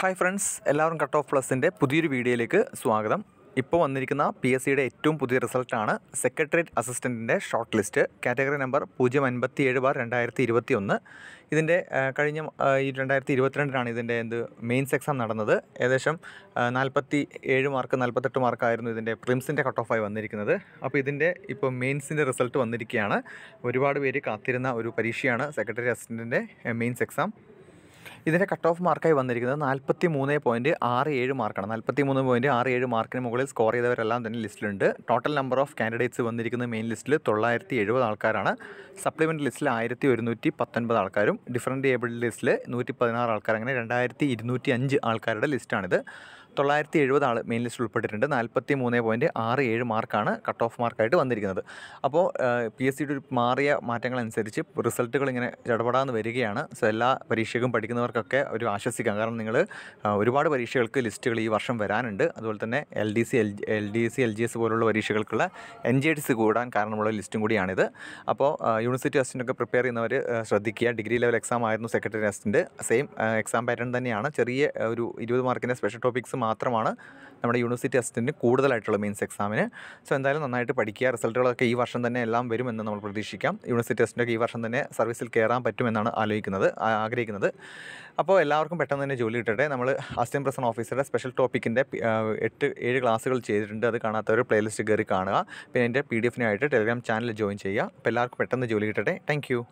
hi friends എല്ലാവരും cut off പ്ലസിൻ്റെ പുതിയൊരു വീഡിയോയിലേക്ക് സ്വാഗതം ഇപ്പോൾ വന്നിരിക്കുന്ന പി എസ് സിയുടെ ഏറ്റവും പുതിയ റിസൾട്ടാണ് സെക്രട്ടേറിയറ്റ് അസിസ്റ്റൻറ്റിൻ്റെ ഷോർട്ട് ലിസ്റ്റ് കാറ്റഗറി നമ്പർ പൂജ്യം അൻപത്തി ഏഴ് ബാർ രണ്ടായിരത്തി ഇരുപത്തി ഒന്ന് ഇതിൻ്റെ കഴിഞ്ഞ രണ്ടായിരത്തി ഇരുപത്തിരണ്ടിനാണ് ഇതിൻ്റെ എന്ത് മെയിൻസ് എക്സാം നടന്നത് ഏകദേശം നാൽപ്പത്തി ഏഴ് മാർക്ക് നാൽപ്പത്തെട്ട് മാർക്കായിരുന്നു ഇതിൻ്റെ പ്രിംസിൻ്റെ കട്ട് ഓഫായി വന്നിരിക്കുന്നത് അപ്പോൾ ഇതിൻ്റെ ഇപ്പോൾ മെയിൻസിൻ്റെ റിസൾട്ട് വന്നിരിക്കുകയാണ് ഒരുപാട് പേര് കാത്തിരുന്ന ഒരു പരീക്ഷയാണ് സെക്രട്ടറി അസിസ്റ്റൻറ്റിൻ്റെ മെയിൻസ് എക്സാം ഇതിൻ്റെ കട്ട് ഓഫ് മാർക്കായി വന്നിരിക്കുന്നത് നാൽപ്പത്തി മൂന്ന് പോയിൻറ്റ് ആറ് ഏഴ് മാർക്കാണ് നാൽപ്പത്തി മൂന്ന് പോയിൻറ്റ് ആറ് ഏഴ് മാർക്കിന് മുകളിൽ സ്കോർ ചെയ്തവരെല്ലാം തന്നെ ലിസ്റ്റിലുണ്ട് ടോട്ടൽ നമ്പർ ഓഫ് കാൻഡിഡേറ്റ്സ് വന്നിരിക്കുന്ന മെയിൻ ലിസ്റ്റിൽ തൊള്ളായിരത്തി എഴുപത് ആൾക്കാരാണ് സപ്ലിമെൻ്റ് ലിസ്റ്റിൽ ആയിരത്തി ഒരുന്നൂറ്റി പത്തൊൻപത് ആൾക്കാരും ഡിഫറൻറ്റ് ഏബിൾ ലിസ്റ്റിൽ നൂറ്റി പതിനാറ് ആൾക്കാർ അങ്ങനെ രണ്ടായിരത്തി ഇരുന്നൂറ്റി അഞ്ച് ആൾക്കാരുടെ ലിസ്റ്റാണിത് തൊള്ളായിരത്തി എഴുപത് ആൾ മെയിൻ ലിസ്റ്റ് ഉൾപ്പെട്ടിട്ടുണ്ട് നാൽപ്പത്തി മൂന്ന് പോയിൻറ്റ് ആറ് ഏഴ് മാർക്കാണ് കട്ട് ഓഫ് മാർക്കായിട്ട് വന്നിരിക്കുന്നത് അപ്പോൾ പി എസ് സിയുടെ മാറിയ മാറ്റങ്ങളനുസരിച്ച് റിസൾട്ടുകൾ ഇങ്ങനെ ചടപടാന്ന് വരികയാണ് സോ എല്ലാ പരീക്ഷയ്ക്കും പഠിക്കുന്നവർക്ക് ഉദ്യോഗസ്ഥർക്കൊക്കെ ഒരു ആശ്വസിക്കാം കാരണം നിങ്ങൾ ഒരുപാട് പരീക്ഷകൾക്ക് ലിസ്റ്റുകൾ ഈ വർഷം വരാനുണ്ട് അതുപോലെ തന്നെ L D C L L D C L G S പോലുള്ള പരീക്ഷകൾക്കുള്ള എൻ ജി എ സി കൂടാൻ കാരണമുള്ള ലിസ്റ്റും കൂടിയാണിത് അപ്പോൾ യൂണിവേഴ്സിറ്റി അസിസ്റ്റൻ്റൊക്കെ പ്രിപ്പയർ ചെയ്യുന്നവർ ശ്രദ്ധിക്കുക ഡിഗ്രി ലെവൽ എക്സാം ആയിരുന്നു secretary assistant same exam pattern തന്നെയാണ് ചെറിയ ഒരു ഇരുപത് മാർക്കിൻ്റെ സ്പെഷ്യൽ ടോപ്പിക്സ് മാത്രമാണ് നമ്മുടെ യൂണിവേഴ്സിറ്റി അസിസ്റ്റൻറ്റ് കൂടുതലായിട്ടുള്ള മെയിൻസ് എക്സാമിന് സോ എന്തായാലും നന്നായിട്ട് പഠിക്കുക റിസൾട്ടുകളൊക്കെ ഈ വർഷം തന്നെ എല്ലാം വരുമെന്ന് നമ്മൾ പ്രതീക്ഷിക്കാം യൂണിവേഴ്സിറ്റി അസിസ്റ്റൻ്റൊക്കെ ഈ വർഷം തന്നെ സർവീസിൽ കയറാൻ പറ്റുമെന്നാണ് ആലോചിക്കുന്നത് ആഗ്രഹിക്കുന്നത് അപ്പോൾ എല്ലാവർക്കും പെട്ടെന്ന് തന്നെ ജോലി കിട്ടട്ടെ നമ്മൾ അസിസ്റ്റന്റ് പ്രസിഡന്റ് ഓഫീസറുടെ സ്പെഷ്യൽ ടോപ്പിക്കിൻ്റെ എട്ട് ഏഴ് ക്ലാസ്സുകൾ ചെയ്തിട്ടുണ്ട് അത് കാണാത്തവർ പ്ലേലിസ്റ്റ് കയറി കാണുക പിന്നെ എൻ്റെ പി ഡി എഫിനായിട്ട് ടെലിഗ്രാം ചാനൽ ജോയിൻ ചെയ്യുക അപ്പോൾ എല്ലാവർക്കും പെട്ടെന്ന് ജോലി കിട്ടട്ടെ താങ്ക്